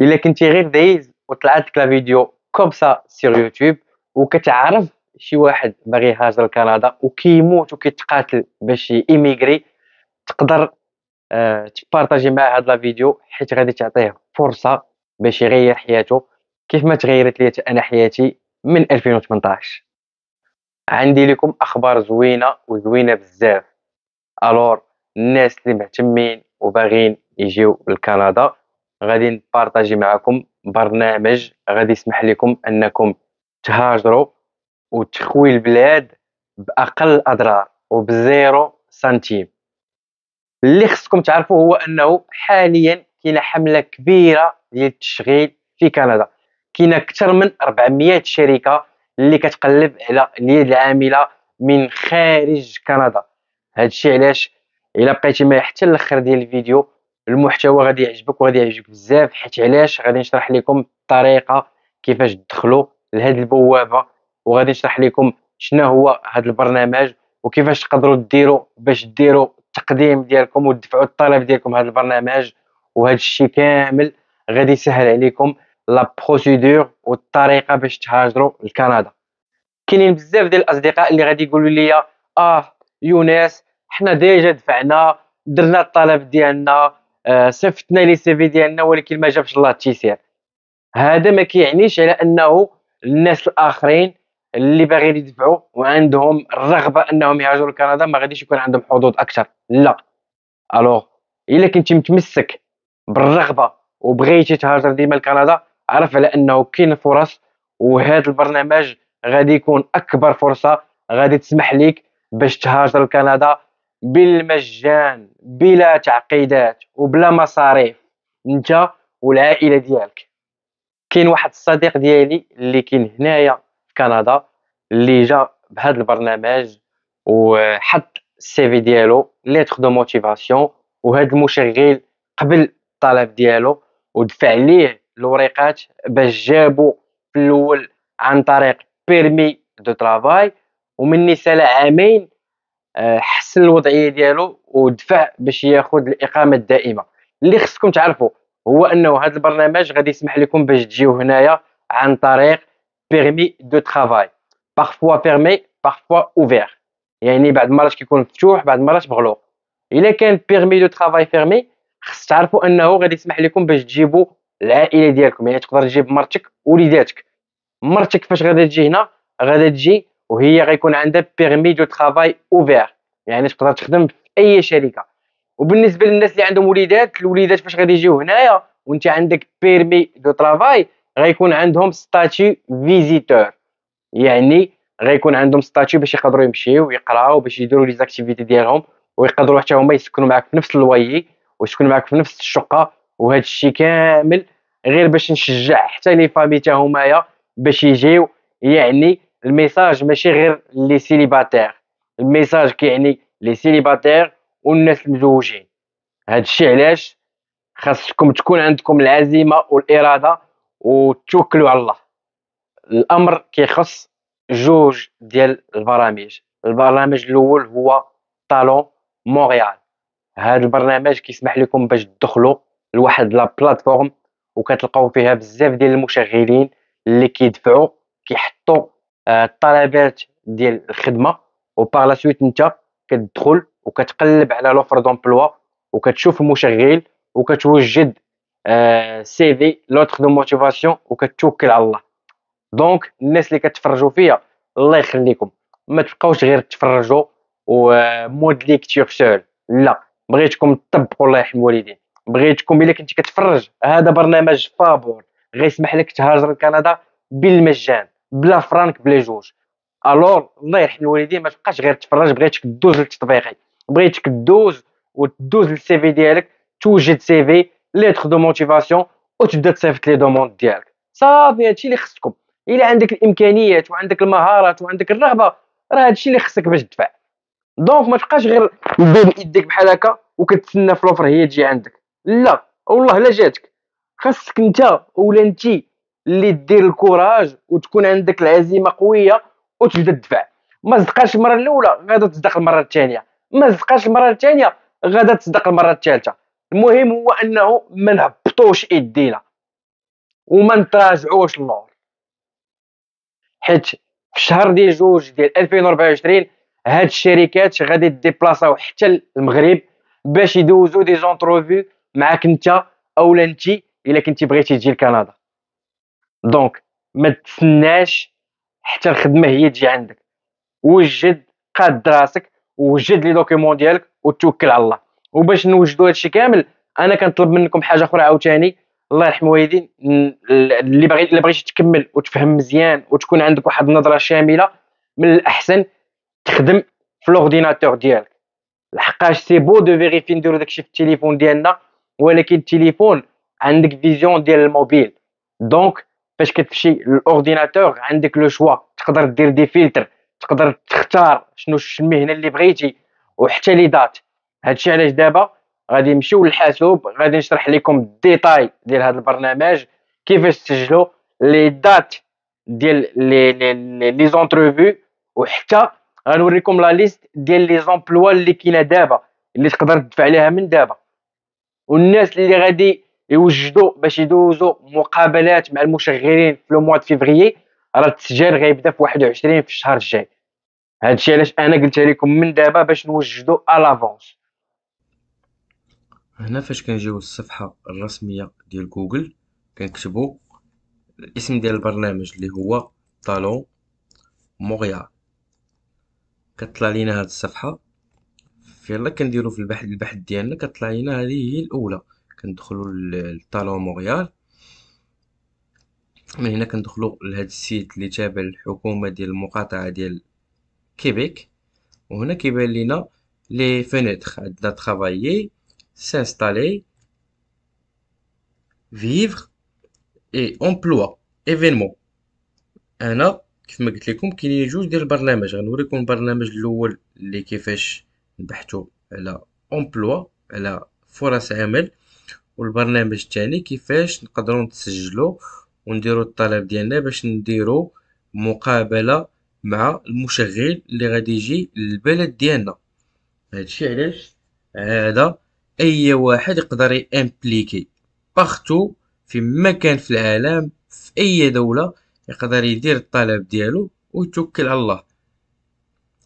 الا كنتي غير دايز وطلعت لا فيديو كوم سا سير يوتيوب وكتعرف شي واحد باغي يهاجر لكندا وكيموت وكيتقاتل باش ايميغري تقدر آه تبارطاجي معاه هاد لا فيديو حيت غادي تعطيه فرصه باش يغير حياته كيف ما تغيرت ليا انا حياتي من 2018 عندي لكم اخبار زوينه وزوينه بزاف الور الناس اللي مهتمين وباغين يجيو لكندا غادي نبارطاجي معكم برنامج غادي يسمح لكم انكم تهاجروا وتخوي البلاد باقل اضرار وبزيرو سنتيم اللي خصكم تعرفوا هو انه حاليا كاينه حمله كبيره ديال التشغيل في كندا كاينه اكثر من 400 شركه اللي كتقلب على اليد العامله من خارج كندا هادشي علاش الا بقيتي معايا حتى الاخر ديال الفيديو المحتوى غادي يعجبك وغادي يعجبك بزاف حيت علاش غادي نشرح لكم الطريقه كيفاش تدخلوا لهاد البوابه وغادي نشرح لكم شنو هو هذا البرنامج وكيفاش تقدروا ديروا باش ديروا التقديم ديالكم وتدفعوا الطلب ديالكم هذا البرنامج وهذا الشيء كامل غادي يسهل عليكم لا بروسيدور والطريقه باش تهاجروا لكندا كاينين بزاف ديال الاصدقاء اللي غادي يقولوا لي اه يونس حنا ديجا دفعنا درنا الطلب ديالنا آه، صيفطنا لي سي في ديالنا ولكن ما جابش الله التيسير هذا ما كيعنيش على انه الناس الاخرين اللي باغيين يدفعوا وعندهم الرغبه انهم يهاجروا لكندا ما غاديش يكون عندهم حظوظ اكثر لا الوغ الا كنتي متمسك بالرغبه وبغيتي تهاجر ديما لكندا عرف على انه كاين فرص وهذا البرنامج غادي يكون اكبر فرصه غادي تسمح لك باش تهاجر لكندا بالمجان بلا تعقيدات وبلا مصاريف انت والعائله ديالك كاين واحد الصديق ديالي اللي كاين هنايا في كندا اللي جا بهذا البرنامج وحط السي في ديالو ليتر دو موتيفاسيون وهذا المشغل قبل الطلب ديالو ودفع ليه الوريقات باش جابو في الاول عن طريق بيرمي دو ترافاي ومني سالا عامين آه، حسن الوضعيه ديالو ودفع باش ياخذ الاقامه الدائمه اللي خصكم تعرفوا هو انه هذا البرنامج غادي يسمح لكم باش تجيو هنايا عن طريق بيرمي دو ترافاي بارفوا بيرمي بارفوا اوفير يعني بعض المرات كيكون مفتوح بعض المرات مغلوق الا كان بيرمي دو ترافاي فيرمي خص تعرفوا انه غادي يسمح لكم باش تجيبوا العائله ديالكم يعني تقدر تجيب مرتك وليداتك مرتك فاش غادي تجي هنا غادي تجي وهي غيكون عندها بيرمي دو ترافاي اوفير يعني تقدر تخدم في اي شركه وبالنسبه للناس اللي عندهم وليدات الوليدات فاش غادي يجيو هنايا وانت عندك بيرمي دو ترافاي غيكون عندهم ستاتي فيزيتور يعني غيكون عندهم ستاتي باش يقدروا يمشيو ويقراو باش يديروا لي زاكتيفيتي ديالهم ويقدروا حتى هما يسكنوا معاك في نفس الوي ويسكنوا معاك في نفس الشقه وهذا الشيء كامل غير باش نشجع حتى لي فامي حتى همايا باش يجيو يعني الميساج ماشي غير لي سيليباتير الميساج كيعني لي سيليباتير والناس المزوجين هادشي علاش خاصكم تكون عندكم العزيمه والاراده وتوكلوا على الله الامر كيخص جوج ديال البرامج البرنامج الاول هو طالون مونريال هذا البرنامج كيسمح لكم باش تدخلوا لواحد لا بلاتفورم وكتلقاو فيها بزاف ديال المشغلين اللي كيدفعوا كيحطوا الطلبات ديال الخدمه وبار لا سويت انت كتدخل وكتقلب على لوفر دومبلوا وكتشوف المشغل وكتوجد سي في لوتر دو موتيفاسيون وكتوكل على الله دونك الناس اللي كتفرجوا فيا الله يخليكم ما تبقاوش غير تفرجوا ومود ليكتور سول لا بغيتكم تطبقوا الله يحمي الوالدين بغيتكم الا كنتي كتفرج هذا برنامج فابور غيسمح لك تهاجر لكندا بالمجان بلا فرانك بلا جوج الور الله يرحم الوالدين ما تبقاش غير تفرج بغيتك دوز للتطبيقي بغيتك دوز ودوز للسي في ديالك توجد سي في ليتر دو موتيفاسيون وتبدا تصيفط لي دوموند ديالك صافي هادشي اللي خصكم الا عندك الامكانيات وعندك المهارات وعندك الرغبه راه هادشي اللي خصك باش تدفع دونك ما تبقاش غير بين يديك بحال هكا وكتسنى في لوفر هي تجي عندك لا والله لا جاتك خاصك انت ولا انت اللي دير الكوراج وتكون عندك العزيمه قويه وتبدا تدفع ما صدقاش المره الاولى غادا تصدق المره الثانيه ما صدقاش المره الثانيه غادا تصدق المره الثالثه المهم هو انه ما نهبطوش ايدينا وما نتراجعوش للور حيت في شهر ديال جوج ديال 2024 هاد الشركات غادي ديبلاصاو حتى المغرب باش يدوزو دي زونتروفي معاك انت اولا انت الا كنتي بغيتي تجي لكندا دونك ما تسناش حتى الخدمه هي تجي عندك وجد قاد راسك وجد لي دوكيمون ديالك وتوكل على الله وباش نوجدوا هادشي كامل انا كنطلب منكم حاجه اخرى عاوتاني الله يرحم الوالدين اللي باغي اللي بغيتي تكمل وتفهم مزيان وتكون عندك واحد النظره شامله من الاحسن تخدم في لورديناتور ديالك لحقاش سي بو دو فيريفي نديرو داكشي في التليفون ديالنا ولكن التليفون عندك فيزيون ديال الموبيل دونك فاش كتمشي للاورديناتور عندك لو شوا تقدر دير دي فلتر تقدر تختار شنو المهنه اللي بغيتي وحتى لي دات هادشي علاش دابا غادي نمشيو للحاسوب غادي نشرح لكم الديتاي ديال هذا البرنامج كيفاش تسجلوا لي دات ديال لي لي لي زونترفيو وحتى غنوريكم لا ليست ديال لي زومبلوا اللي كاينه دابا اللي تقدر تدفع ليها من دابا والناس اللي غادي يوجدوا باش يدوزوا مقابلات مع المشغلين في لو موا د فيفريي راه التسجيل غيبدا في 21 في الشهر الجاي هادشي علاش انا قلت لكم من دابا باش نوجدوا الافونس هنا فاش كنجيو الصفحه الرسميه ديال جوجل كنكتبوا الاسم ديال البرنامج اللي هو طالون موريا كطلع لينا هاد الصفحه فيلا كنديرو في البحث البحث ديالنا كطلع لينا هذه هي الاولى كندخلو للطالون مونريال من هنا كندخلو لهاد السيت اللي تابع للحكومه ديال المقاطعه ديال كيبيك وهنا كيبان لينا لي فينيتر عندنا ترافايي سانستالي فيفر اي امبلوا ايفينمون انا كيف ما قلت لكم كاينين جوج ديال البرنامج غنوريكم البرنامج الاول اللي كيفاش نبحثوا على امبلوا على فرص عمل والبرنامج التالي كيفاش نقدروا نتسجلوا ونديروا الطلب ديالنا باش نديروا مقابله مع المشغل اللي غادي يجي للبلد ديالنا هادشي علاش هذا اي واحد يقدر يامبليكي باختو في مكان كان في العالم في اي دوله يقدر يدير الطلب ديالو ويتوكل على الله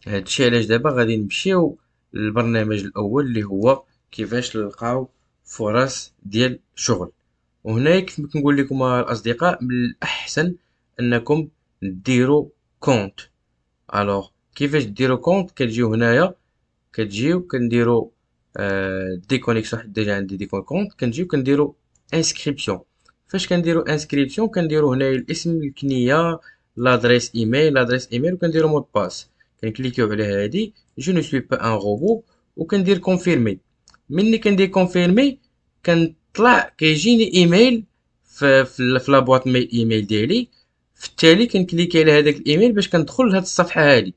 هادشي علاش دابا غادي نمشيو للبرنامج الاول اللي هو كيفاش نلقاو فرص ديال شغل وهناك كيف ما كنقول لكم الاصدقاء من الاحسن انكم ديروا كونت الوغ كيفاش ديروا كونت كتجيو هنايا كتجيو كنديروا آه دي كونيكسيون حيت ديجا عندي دي كونت كنجيو كنديروا انسكريبسيون فاش كنديروا انسكريبسيون كنديروا هنايا الاسم الكنيه لادريس ايميل لادريس ايميل وكنديروا مود باس كنكليكيو على هادي جو نو سوي با ان روبو وكندير كونفيرمي ملي كندير كونفيرمي كنطلع كيجيني ايميل في في لابواط ميل ايميل ديالي في التالي كنكليكي على هذاك الايميل باش كندخل لهاد الصفحه هادي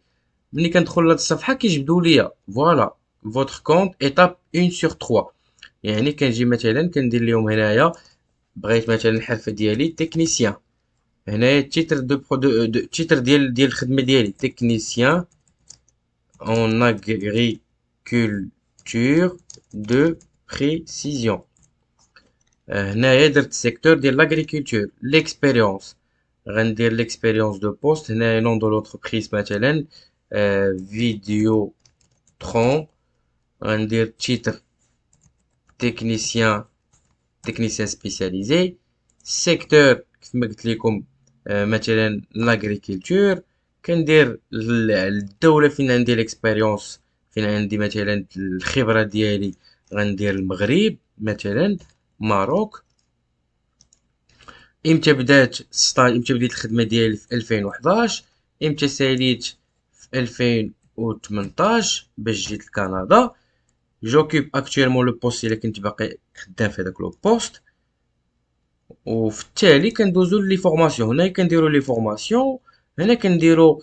ملي كندخل لهاد الصفحه كيجبدوا ليا فوالا فوتر كونت ايتاب 1 سور 3 يعني كنجي مثلا كندير لهم هنايا بغيت مثلا الحرف ديالي تكنيسيان هنايا التيتر دو دو التيتر ديال ديال الخدمه ديالي تكنيسيان اون اغريكولتور de précision. Euh, le secteur de l'agriculture, l'expérience. rendre l'expérience de poste, un nom de l'entreprise, Mathélène, euh, vidéo tron, render titre technicien, technicien spécialisé, secteur, Mathélène, l'agriculture, a le l'expérience. De فين عندي مثلا الخبره ديالي غندير المغرب مثلا ماروك امتى بدات ستار امتى بديت الخدمه ديالي في 2011 امتى ساليت في 2018 باش جيت لكندا جوكيب اكتيرمون لو بوست الا كنت باقي خدام في هذاك لو بوست وفي التالي كندوزو لي فورماسيون هنا كنديرو لي فورماسيون هنا كنديرو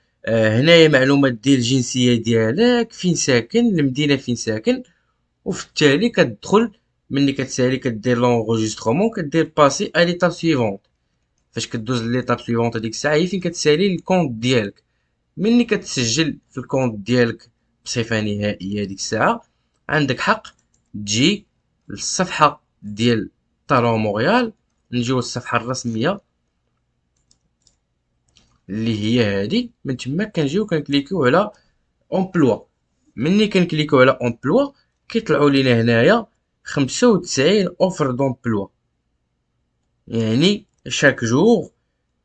آه، هنايا معلومات ديال الجنسيه ديالك فين ساكن المدينه فين ساكن وفي التالي كتدخل ملي كتسالي كدير لونغوجيسترومون كدير باسي ا ليتاب سويفونت فاش كدوز ليتاب سويفونت هذيك الساعه هي فين كتسالي الكونت ديالك ملي كتسجل في الكونت ديالك بصفه نهائيه هذيك الساعه عندك حق تجي للصفحه ديال طالون موريال نجيو للصفحه الرسميه اللي هي هادي من تما كنجيو كنكليكيو على امبلوا ملي كنكليكيو على امبلوا كيطلعوا لينا هنايا 95 اوفر دومبلوا يعني شاك جور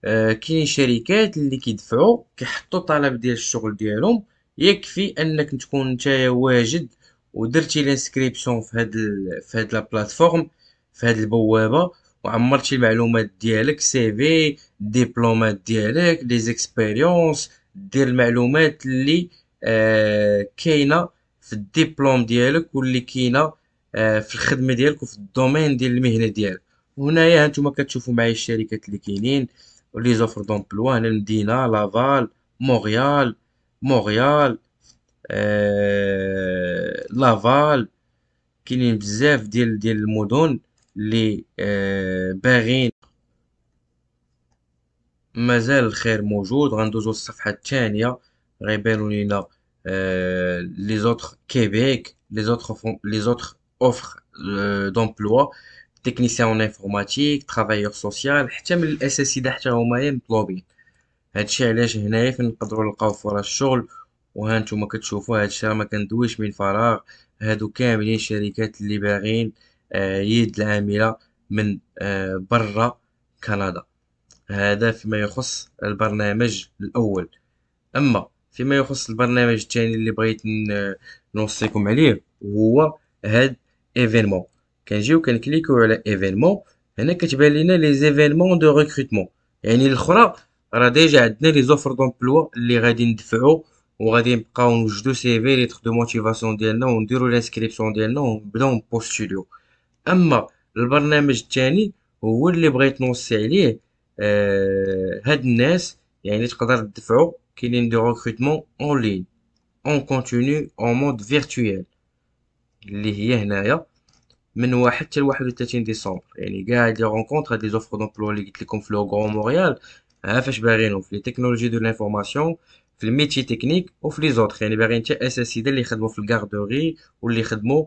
آه كاين شركات اللي كيدفعوا كيحطوا طلب ديال الشغل ديالهم يكفي انك تكون نتايا واجد ودرتي لانسكريبسيون في هاد ال... في هاد لا بلاتفورم في هاد البوابه وعمرتي المعلومات ديالك سي في ديبلومات ديالك لي زيكسبيريونس دير المعلومات اللي آه كاينه في الدبلوم ديالك واللي كاينه آه في الخدمه ديالك وفي الدومين ديال المهنه ديالك وهنايا هانتوما كتشوفوا معايا الشركات اللي كاينين لي زوفر دومبلوا هنا المدينه لافال مونريال مونريال آه لافال كاينين بزاف ديال ديال المدن اللي باغين مازال الخير موجود غندوزو للصفحه الثانيه غيبانو لينا لي زوتر كيبيك لي زوتر لي زوتر اوفر دومبلوا تكنيسيان اون انفورماتيك ترافايور سوسيال حتى من الاساسيده حتى هما مطلوبين هادشي علاش هنايا فين نقدروا نلقاو فرص الشغل وها نتوما كتشوفوا هادشي راه ما كندويش من فراغ هادو كاملين شركات اللي باغين آه، يد العاملة من آه، برا كندا هذا فيما يخص البرنامج الأول أما فيما يخص البرنامج الثاني اللي بغيت نوصيكم عليه هو هاد ايفينمون كنجيو كنكليكو على ايفينمون هنا كتبان لينا لي زيفينمون دو ريكروتمون يعني الاخرى راه ديجا عندنا لي زوفر دومبلوا اللي غادي ندفعو وغادي نبقاو نوجدو سي في لي تخدو موتيفاسيون ديالنا ونديرو لانسكريبسيون ديالنا ونبداو نبوستوليو اما البرنامج الثاني هو اللي بغيت نوصي عليه آه هاد الناس يعني تقدر تدفعوا كاينين دي ريكروتمون اون لين اون كونتينيو اون مود فيرتويال اللي هي هنايا من واحد حتى 31 ديسمبر يعني كاع لي رونكونتر هاد لي زوفر دومبلو اللي قلت لكم في لو غون مونريال ها فاش باغينهم في لي تكنولوجي دو لانفورماسيون في الميتي تكنيك وفي لي زوتر يعني باغين حتى اساسيده اللي يخدموا في الكاردوري واللي يخدموا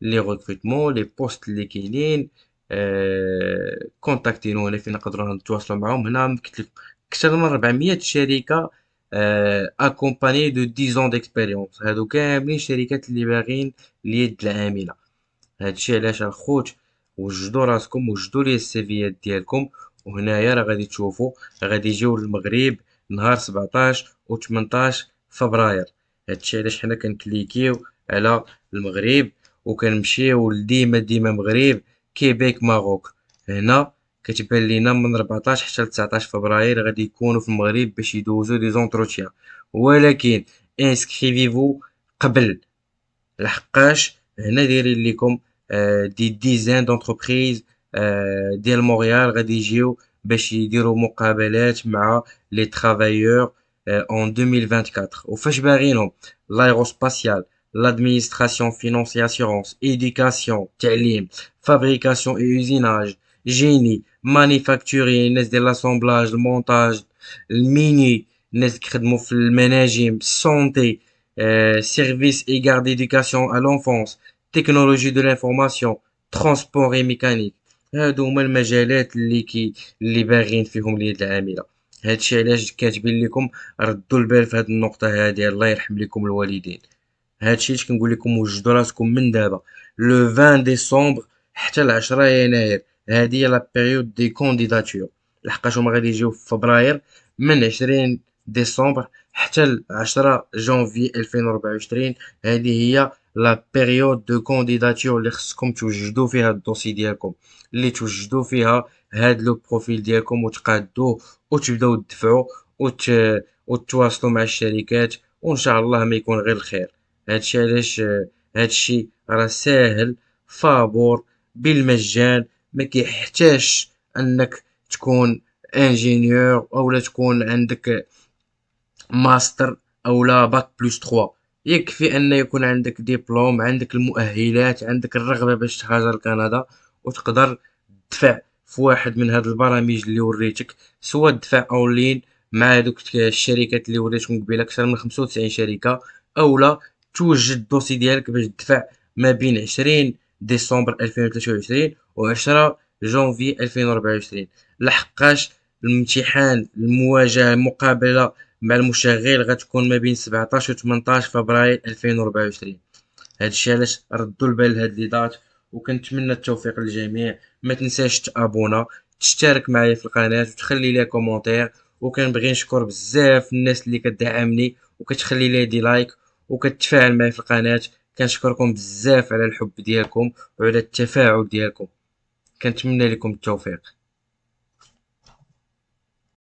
لي ريكروتمون لي بوست لي كاينين كونتاكتينو هنا فين نقدروا نتواصلوا معاهم هنا مكتب اكثر من 400 شركه اكومباني دو 10 ans ديكسبيريونس هادو كاملين شركات اللي باغين اليد العامله هادشي علاش الخوت وجدوا راسكم وجدوا لي السيفيات ديالكم وهنايا راه غادي تشوفوا غادي يجيو للمغرب نهار 17 و 18 فبراير هادشي علاش حنا كنكليكيو على المغرب وكنمشيو لديما ديما مغرب كيبيك ماروك هنا كتبان لينا من 14 حتى 19 فبراير غادي يكونوا في المغرب باش يدوزوا لي زونتروتيان ولكن انسكريفيفو قبل لحقاش هنا دايرين ليكم آه، دي ديزان آه، دونتربريز ديال مونريال غادي يجيو باش يديروا مقابلات مع لي ترافايور اون 2024 وفاش باغينهم لايروسباسيال l'administration, finance et assurance, éducation, télim, fabrication et usinage, génie, manufacturier, n'est de l'assemblage, le montage, le mini, n'est le management, santé, euh, services et garde d'éducation à l'enfance, technologie de l'information, transport et mécanique. هادو هما المجالات اللي كي اللي باغيين فيهم اليد العامله هادشي علاش كاتبين لكم ردوا البال في هاد النقطه هادي الله يرحم لكم الوالدين هادشي اللي كنقول لكم وجدوا راسكم من دابا لو 20 ديسمبر حتى ل 10 يناير هذه هي لا بيريود دي كونديداتور لحقاش هما غادي يجيو في فبراير من 20 ديسمبر حتى ل 10 جانفي 2024 هذه هي لا بيريود دو كونديداتور اللي خصكم توجدوا فيها الدوسي ديالكم اللي توجدوا فيها هاد لو بروفيل ديالكم وتقادوه وتبداو تدفعوا وت... وتواصلوا مع الشركات وان شاء الله ما يكون غير الخير هادشي علاش هادشي راه ساهل فابور بالمجان ما كيحتاجش انك تكون انجينيور اولا تكون عندك ماستر اولا باك بلس 3 يكفي ان يكون عندك ديبلوم عندك المؤهلات عندك الرغبه باش تهاجر لكندا وتقدر تدفع في واحد من هاد البرامج اللي وريتك سواء تدفع اونلاين مع دوك الشركات اللي وريتكم قبيله اكثر من 95 شركه اولا توجد الدوسي ديالك باش تدفع ما بين 20 ديسمبر 2023 و 10 جونفي 2024 لحقاش الامتحان المواجهه المقابله مع المشغل غتكون ما بين 17 و 18 فبراير 2024 هادشي علاش ردوا البال لهاد لي دات وكنتمنى التوفيق للجميع ما تنساش تابونا تشترك معايا في القناه وتخلي لي كومونتير وكنبغي نشكر بزاف الناس اللي كدعمني وكتخلي لي دي لايك وكتفاعل معي في القناه كنشكركم بزاف على الحب ديالكم وعلى التفاعل ديالكم كنتمنى لكم التوفيق